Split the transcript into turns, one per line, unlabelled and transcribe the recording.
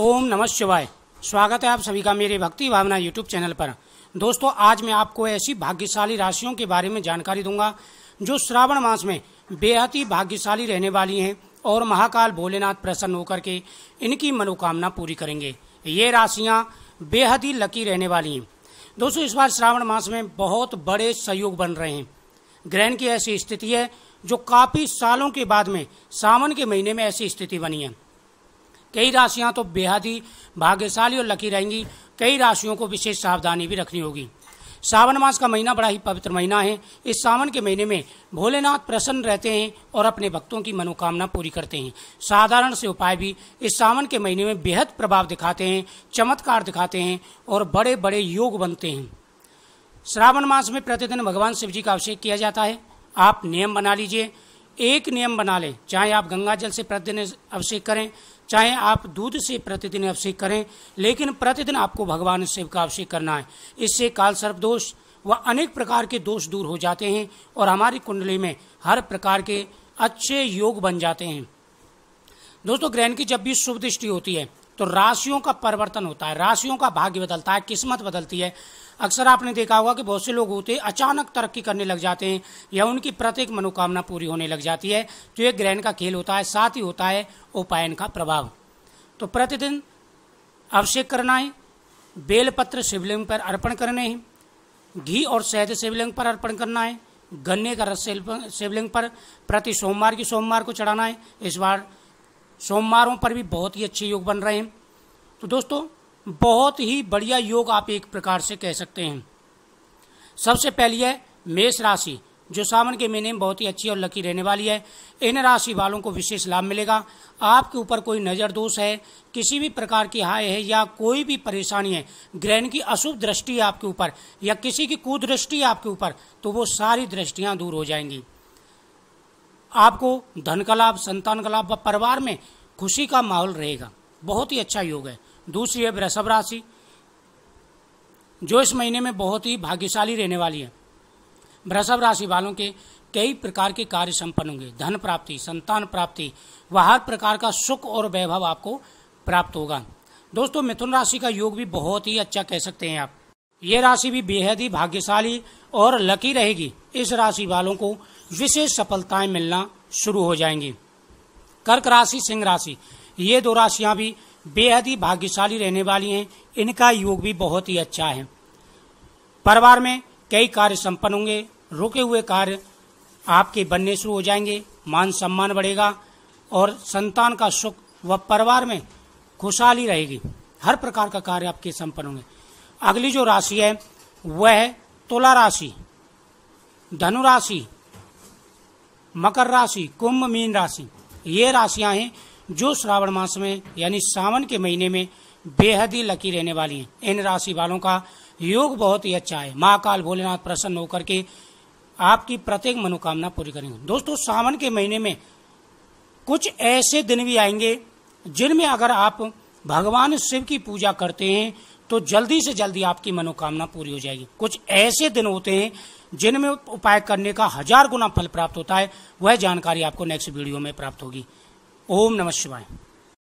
ओम नमः शिवाय स्वागत है आप सभी का मेरे भक्ति भावना यूट्यूब चैनल पर दोस्तों आज मैं आपको ऐसी भाग्यशाली राशियों के बारे में जानकारी दूंगा जो श्रावण मास में बेहद ही भाग्यशाली रहने वाली हैं और महाकाल भोलेनाथ प्रसन्न होकर के इनकी मनोकामना पूरी करेंगे ये राशियाँ बेहद ही लकी रहने वाली हैं दोस्तों इस बार श्रावण मास में बहुत बड़े सहयोग बन रहे हैं ग्रहण की ऐसी स्थिति है जो काफ़ी सालों के बाद में सावन के महीने में ऐसी स्थिति बनी है कई राशियां तो बेहद ही भाग्यशाली और लकी रहेंगी कई राशियों को विशेष सावधानी भी रखनी होगी सावन मास का महीना बड़ा ही पवित्र महीना है इस सावन के महीने में भोलेनाथ प्रसन्न रहते हैं और अपने भक्तों की मनोकामना पूरी करते हैं साधारण से उपाय भी इस सावन के महीने में बेहद प्रभाव दिखाते हैं चमत्कार दिखाते हैं और बड़े बड़े योग बनते हैं श्रावण मास में प्रतिदिन भगवान शिव जी का अभिषेक किया जाता है आप नियम बना लीजिए एक नियम बना लें चाहे आप गंगा जल से प्रतिदिन अभिषेक करें चाहे आप दूध से प्रतिदिन अभिषेक करें लेकिन प्रतिदिन आपको भगवान शिव का अभिषेक करना है इससे काल सर्प दोष व अनेक प्रकार के दोष दूर हो जाते हैं और हमारी कुंडली में हर प्रकार के अच्छे योग बन जाते हैं दोस्तों ग्रहण की जब भी शुभ दृष्टि होती है तो राशियों का परिवर्तन होता है राशियों का भाग्य बदलता है किस्मत बदलती है अक्सर आपने देखा होगा कि बहुत से लोग होते हैं अचानक तरक्की करने लग जाते हैं या उनकी प्रत्येक मनोकामना पूरी होने लग जाती है तो ये ग्रहण का खेल होता है साथ ही होता है उपायन का प्रभाव तो प्रतिदिन अभिषेक करना है बेलपत्र शिवलिंग पर अर्पण करने हैं घी और शहद शिवलिंग पर अर्पण करना है गन्ने का रस शिवलिंग पर प्रति सोमवार की सोमवार को चढ़ाना है इस बार सोमवारों पर भी बहुत ही अच्छे योग बन रहे हैं तो दोस्तों बहुत ही बढ़िया योग आप एक प्रकार से कह सकते हैं सबसे पहली है मेष राशि जो सावन के महीने में बहुत ही अच्छी और लकी रहने वाली है इन राशि वालों को विशेष लाभ मिलेगा आपके ऊपर कोई नज़र दोष है किसी भी प्रकार की हाय है या कोई भी परेशानी है ग्रहण की अशुभ दृष्टि आपके ऊपर या किसी की कुदृष्टि आपके ऊपर तो वो सारी दृष्टियाँ दूर हो जाएंगी आपको धन का लाभ संतान का लाभ व परिवार में खुशी का माहौल रहेगा बहुत ही अच्छा योग है दूसरी है वृषभ राशि जो इस महीने में बहुत ही भाग्यशाली रहने वाली है वृषभ राशि वालों के कई प्रकार के कार्य संपन्न होंगे धन प्राप्ति संतान प्राप्ति व हर प्रकार का सुख और वैभव आपको प्राप्त होगा दोस्तों मिथुन राशि का योग भी बहुत ही अच्छा कह सकते हैं आप ये राशि भी बेहद ही भाग्यशाली और लकी रहेगी इस राशि वालों को विशेष सफलताएं मिलना शुरू हो जाएंगी कर्क राशि सिंह राशि ये दो राशियां भी बेहद ही भाग्यशाली रहने वाली हैं इनका योग भी बहुत ही अच्छा है परिवार में कई कार्य संपन्न होंगे रुके हुए कार्य आपके बनने शुरू हो जाएंगे मान सम्मान बढ़ेगा और संतान का सुख व परिवार में खुशहाली रहेगी हर प्रकार का कार्य आपके संपन्न होंगे अगली जो राशि है वह है तुला राशि धनु राशि मकर राशि कुंभ मीन राशि ये राशियां हैं जो श्रावण मास में यानी सावन के महीने में बेहद ही लकी रहने वाली हैं इन राशि वालों का योग बहुत ही अच्छा है महाकाल भोलेनाथ प्रसन्न होकर के आपकी प्रत्येक मनोकामना पूरी करेंगे दोस्तों सावन के महीने में कुछ ऐसे दिन भी आएंगे जिनमें अगर आप भगवान शिव की पूजा करते हैं तो जल्दी से जल्दी आपकी मनोकामना पूरी हो जाएगी कुछ ऐसे दिन होते हैं जिनमें उपाय करने का हजार गुना फल प्राप्त होता है वह जानकारी आपको नेक्स्ट वीडियो में प्राप्त होगी ओम नमः शिवाय